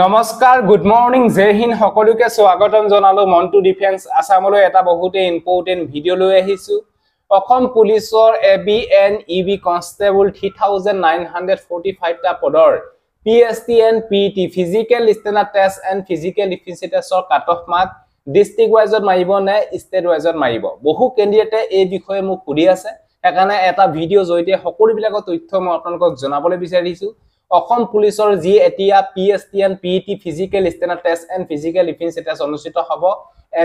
নমস্কার good morning J হিন সকলকে স্বাগতম জানালো মন্টু ডিফেন্স আসামলে এটা বহুতে ইম্পর্টেন্ট ভিডিও লো আহিছো অসম পুলিশর A B and E B constable three thousand nine hundred forty five টা পদর P S T and P T physical standard test and physical efficiency টেস্টর কাট অফ মার্ক ডিস্ট্রিক্ট ওয়াইজত মারিব নে স্টেট ওয়াইজত মারিব বহু কেন্ডিডেটে এই বিষয়ে মোক সুধি আছে সেখানে এটা ভিডিও জড়িয়ে সকলবিল তথ্য মই আপনাদের জানাবলে বিচারিছো অসম পুলিচৰ যি এতিয়া P S T and P E T physical standard test and physical efficiency test অনুষ্ঠিত হ'ব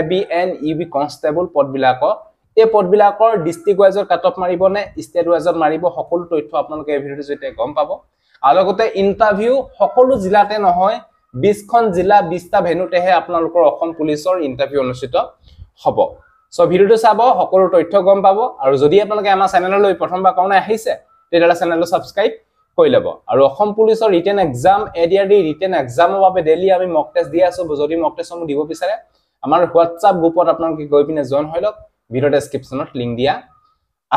A B and U B constable পদবিলাকক এই পদবিলাকৰ ডিষ্ট্ৰিক্ট ৱাইজত কাট অফ মাৰিবনে ষ্টেট ৱাইজত মাৰিব সকলো তথ্য আপোনালোকে এই ভিডিঅ'টোৰ জৰিয়তে গম পাব আৰু লগতে ইণ্টাৰভিউ সকলো জিলাতে নহয় বিছখন জিলা বিছটা ভেনুতেহে আপোনালোকৰ অসম পুলিচৰ ইণ্টাৰভিউ অনুষ্ঠিত হ'ব চ' ভিডিঅ'টো চাব সকলো তথ্য গম পাব আৰু যদি আপোনালোকে আমাৰ চেনেললৈ প্ৰথমবাৰ কাৰণে আহিছে তেতিয়াহ'লে চেনেলটো ছাবস্ক্ৰাইব কৰি ল'ব আৰু অসম পুলিচৰ written exam A D R D written এক্সামৰ বাবে ডেইলি আমি মক টেষ্ট দি আছোঁ যদি মক টেষ্টসমূহ দিব বিচাৰে আমাৰ হোৱাটছআপ গ্ৰুপত আপোনালোকে গৈ পিনে জইন হৈ লওক ভিডিঅ' ডেছক্ৰিপশ্যনত লিংক দিয়া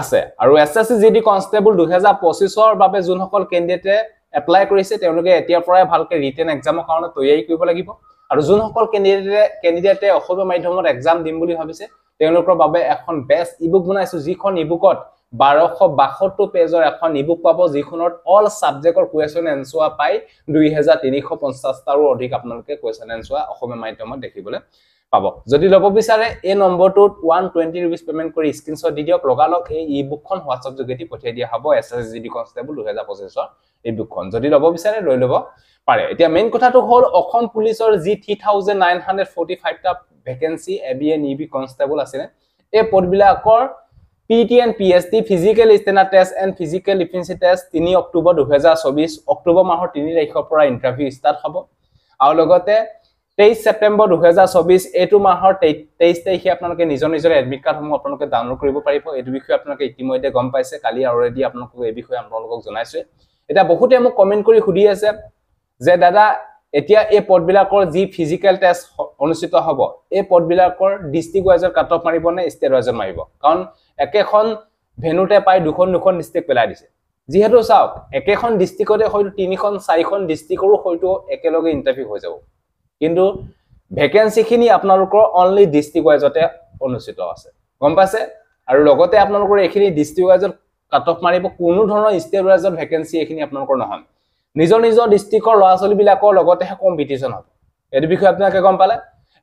আছে আৰু S S C G D constable দুহেজাৰ পঁচিছৰ বাবে যোনসকল কেণ্ডিডেটে এপ্লাই কৰিছে তেওঁলোকে এতিয়াৰ পৰাই ভালকৈ ৰিটাৰ্ণ এক্সামৰ কাৰণে তৈয়াৰী কৰিব লাগিব আৰু যোনসকল কেণ্ডিডেটে কেণ্ডিডেটে অসমীয়া মাধ্যমত এক্সাম দিম বুলি ভাবিছে তেওঁলোকৰ বাবে এখন বেষ্ট ই বুক বনাইছোঁ যিখন ই বুকত বাৰশ বাসত্তৰ পেজৰ এখন ইবুক পাব যিখনত অল ছাবজেক্টৰ কুৱেশ্যন এনচোৱা পায় দুই হেজাৰ তিনিশ পঞ্চাছটাৰো অধিক আপোনালোকে কুৱেশ্যন এনচোৱা অসমীয়া মাধ্যমত দেখিবলৈ পাব যদি ল'ব বিচাৰে এই নম্বৰটোত ওৱান টুৱেণ্টি ৰুপিজ পেমেণ্ট কৰি স্ক্ৰীনশ্বট দি দিয়ক লগালগ এই ই বুকখন হোৱাটছএপ যোগেদি পঠিয়াই দিয়া হ'ব S S G D constable দুহেজাৰ পঁচিছৰ এই বুকখন যদি ল'ব বিচাৰে লৈ ল'ব পাৰে এতিয়া মেইন কথাটো হ'ল অসম পুলিচৰ যি three thousand nine hundred forty ফাইভটা vacancy A B and E constable আছিলে এই পদবিলাকৰ PT and P H D physical standard test and physical efficiency test তিনি অক্টোবৰ দুহেজাৰ চৌবিছ অক্টোবৰ মাহৰ তিনি তাৰিখৰ পৰা ইণ্টাৰভিউ ষ্টাৰ্ট হ'ব আৰু লগতে তেইছ ছেপ্টেম্বৰ দুহেজাৰ চৌবিছ এইটো মাহৰ তেই তেইছ তাৰিখে আপোনালোকে নিজৰ নিজৰ এডমিট কাৰ্ডসমূহ আপোনালোকে ডাউনলোড কৰিব পাৰিব এইটো বিষয়ে আপোনালোকে ইতিমধ্যে গম পাইছে কালি অলৰেডি আপোনালোকক এই বিষয়ে আপোনালোকক জনাইছোঁ এতিয়া বহুতে মোক কমেণ্ট কৰি সুধি আছে যে দাদা এতিয়া এই পদবিলাকৰ যি ফিজিকেল টেষ্ট অনুষ্ঠিত হ'ব এই পদবিলাকৰ ডিষ্ট্ৰিক্ট ৱাইজৰ কাট অফ মাৰিব নে ষ্টেট ৱাইজৰ মাৰিব কাৰণ একেখন ভেনুতে প্ৰায় দুখন দুখন ডিষ্ট্ৰিক্ট পেলাই দিছে যিহেতু চাওক একেখন ডিষ্ট্ৰিক্টতে হয়তো তিনিখন চাৰিখন ডিষ্ট্ৰিক্টৰো হয়তো একেলগে ইণ্টাৰভিউ হৈ যাব কিন্তু ভেকেঞ্চিখিনি আপোনালোকৰ অনলি ডিষ্ট্ৰিক্ট ৱাইজতে অনুষ্ঠিত আছে গম পাইছে আৰু লগতে আপোনালোকৰ এইখিনি ডিষ্ট্ৰিক্ট ৱাইজত কাট অফ মাৰিব কোনো ধৰণৰ ষ্টেট ৱাইজত ভেকেঞ্চি এইখিনি আপোনালোকৰ নহয় নিজৰ নিজৰ ডিষ্ট্ৰিক্টৰ ল'ৰা ছোৱালীবিলাকৰ লগতেহে কম্পিটিশ্যন হ'ব এইটো বিষয়ে আপোনালোকে গম পালে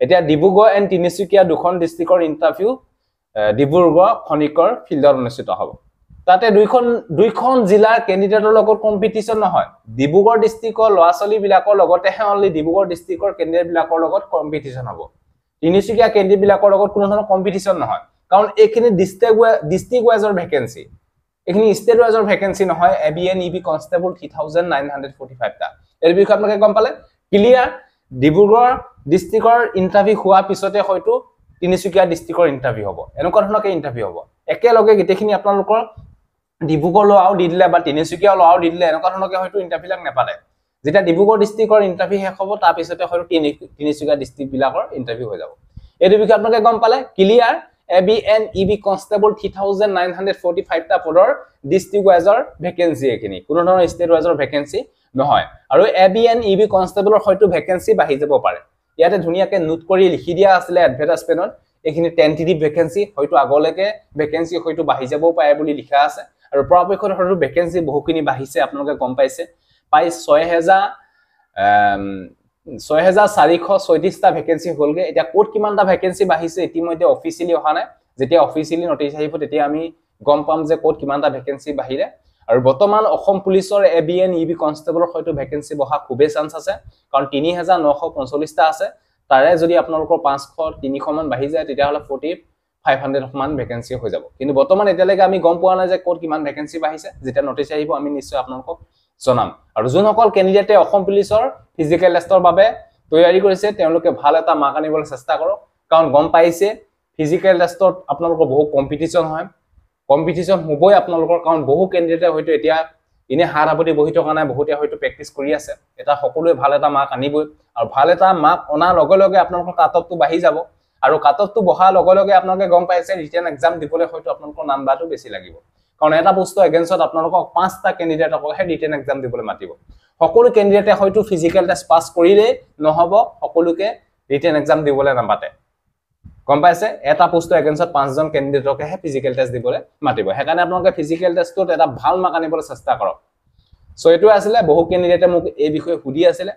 এতিয়া ডিব্ৰুগড় এণ্ড তিনিচুকীয়া দুখন ডিষ্ট্ৰিক্টৰ ইণ্টাৰভিউ ডিব্ৰুগড় খনিকৰ ফিল্ডত অনুষ্ঠিত হ'ব তাতে দুইখন দুইখন জিলাৰ কেণ্ডিডেটৰ লগত কম্পিটিশ্যন নহয় ডিব্ৰুগড় ডিষ্ট্ৰিক্টৰ ল'ৰা ছোৱালীবিলাকৰ লগতেহে অনলি ডিব্ৰুগড় ডিষ্ট্ৰিক্টৰ কেণ্ডিডেটবিলাকৰ লগত কম্পিটিশ্যন হ'ব তিনিচুকীয়া কেণ্ডিডেটবিলাকৰ লগত কোনো ধৰণৰ কম্পিটিশ্যন নহয় কাৰণ এইখিনি ডিষ্ট্ৰিক্ট ৱাইজৰ ভেকেঞ্চি এইখিনি ষ্টেট ৱাইজৰ ভেকেঞ্চি নহয় A B and E B constable three thousand nine hundred forty ফাইভটা এইটো বিষয়ে আপোনালোকে গম পালে ক্লিয়াৰ ডিব্ৰুগড় ডিষ্ট্ৰিক্টৰ ইণ্টাৰভিউ হোৱাৰ পিছতে হয়তো তিনিচুকীয়া ডিষ্ট্ৰিক্টৰ ইণ্টাৰভিউ হ'ব এনেকুৱা ধৰণৰকৈ ইণ্টাৰভিউ হ'ব একেলগে গোটেইখিনি আপোনালোকৰ ডিব্ৰুগড় ল'ৰাও দি দিলে বা তিনিচুকীয়া ল'ৰাও দি দিলে এনেকুৱা ধৰণৰকৈ হয়তো ইণ্টাৰভিউবিলাক নেপালে যেতিয়া ডিব্ৰুগড় ডিষ্ট্ৰিক্টৰ ইণ্টাৰভিউ শেষ হ'ব তাৰপিছতে হয়তো তিনি তিনিচুকীয়া ডিষ্ট্ৰিক্টবিলাকৰ ইণ্টাৰভিউ হৈ যাব এইটো বিষয়ে আপোনালোকে গম পালে ক্লিয়াৰ এবিএন ইবি কনস্টেবল 3945 টা পদৰ ডিষ্ট্ৰিক্ট ওয়াইজৰ ভেকেন্সি এখিনি কোনো ধৰণৰ ষ্টেট ওয়াইজৰ ভেকেন্সি নহয় আৰু এবিএন ইবি কনস্টেবলৰ হয়তো ভেকেন্সি বাঢ়ি যাব পাৰে ইয়াতে ধুনিয়াকৈ নোট কৰি লিখি দিয়া আছিলে এডভাৰ্টাইজমেণ্টত এইখিনি টেণ্টেটিভ ভেকেন্সি হয়তো আগলৈকে ভেকেন্সি হয়তো বাঢ়ি যাব পাৰে বুলি লিখা আছে আৰু পৰাপক্ষত হয়তো ভেকেন্সি বহুখিনি বাঢ়িছে আপোনালোকে গম পাইছে প্ৰায় ছয় হেজাৰ ছয় হেজাৰ চাৰিশ ছয়ত্ৰিশটা ভেকেঞ্চি হ'লগৈ এতিয়া ক'ত কিমানটা ভেকেঞ্চি বাঢ়িছে ইতিমধ্যে অফিচিয়েলি অহা নাই যেতিয়া অফিচিয়েলি নটিছ আহিব তেতিয়া আমি গম পাম যে ক'ত কিমানটা ভেকেঞ্চি বাঢ়িলে আৰু বৰ্তমান অসম পুলিচৰ A B and E B কনষ্টেবলৰ হয়তো ভেকেঞ্চি বঢ়া খুবেই চান্স আছে কাৰণ তিনি হেজাৰ নশ পঞ্চল্লিছটা আছে তাৰে যদি আপোনালোকৰ পাঁচশ তিনিশমান বাঢ়ি যায় তেতিয়াহ'লে ফৰ্টি ফাইভ হাণ্ড্ৰেডমান ভেকেঞ্চি হৈ যাব কিন্তু বৰ্তমান এতিয়ালৈকে আমি গম পোৱা নাই যে ক'ত কিমান ভেকেঞ্চি বাঢ়িছে যেতিয়া নটিছ আহিব আমি নিশ্চয় আপোনালোকক জনাম আৰু যোনসকল কেণ্ডিডেটে অসম পুলিচৰ ফিজিকেল টেষ্টৰ বাবে তৈয়াৰী কৰিছে তেওঁলোকে ভাল এটা মাৰ্ক আনিবলৈ চেষ্টা কৰক কাৰণ গম পাইছে ফিজিকেল টেষ্টত আপোনালোকৰ বহু কম্পিটিশ্যন হয় কম্পিটিশ্যন হ'বই আপোনালোকৰ কাৰণ বহু কেণ্ডিডেটে হয়তো এতিয়া এনেই হাত সাৱতি বহি থকা নাই বহুতে হয়তো প্ৰেক্টিচ কৰি আছে এটা সকলোৱে ভাল এটা মাৰ্ক আনিবই আৰু ভাল এটা মাৰ্ক অনাৰ লগে লগে আপোনালোকৰ কাট অফটো বাঢ়ি যাব আৰু কাট অফটো বহাৰ লগে লগে আপোনালোকে গম পাইছে ৰিটাৰ্ণ এক্সাম দিবলৈ হয়তো আপোনালোকৰ নাম্বাৰটো বেছি লাগিব কাৰণ এটা বস্তু এগেইনষ্টত আপোনালোকক পাঁচটা কেণ্ডিডেটকহে ৰিটাৰ্ণ এক্সাম দিবলৈ মাতিব সকলো কেণ্ডিডেটে হয়তো ফিজিকেল টেষ্ট পাছ কৰিলেই নহ'ব সকলোকে ৰিটেন এক্সাম দিবলৈ নামাতে গম পাইছে এটা পোষ্টৰ এগেইনষ্টত পাঁচজন কেণ্ডিডেটকহে ফিজিকেল টেষ্ট দিবলৈ মাতিব সেইকাৰণে আপোনালোকে ফিজিকেল টেষ্টটোত এটা ভাল মাৰ্ক আনিবলৈ চেষ্টা কৰক চ' এইটোৱে আছিলে বহু কেণ্ডিডেটে মোক এই বিষয়ে সুধি আছিলে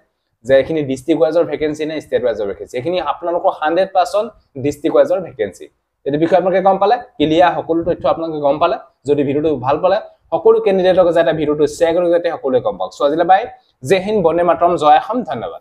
যে এইখিনি ডিষ্ট্ৰিক্ট ৱাইজৰ ভেকেঞ্চি নে ষ্টেট ৱাইজৰ ভেকেঞ্চি এইখিনি আপোনালোকৰ হাণ্ড্ৰেড পাৰ্চেণ্ট ডিষ্ট্ৰিক্ট ৱাইজৰ ভেকেঞ্চি এইটো বিষয়ে আপোনালোকে গম পালে ক্লিয়াৰ সকলো তথ্য আপোনালোকে গম পালে যদি ভিডিঅ'টো ভাল পালে সকলো কেণ্ডিডেটক যাতে ভিডিঅ'টো শ্বেয়াৰ কৰিব যাতে সকলোৱে গম পাওক চোৱা বাই জে হিন্দ বন্দে মাতৰম জয় অসম ধন্যবাদ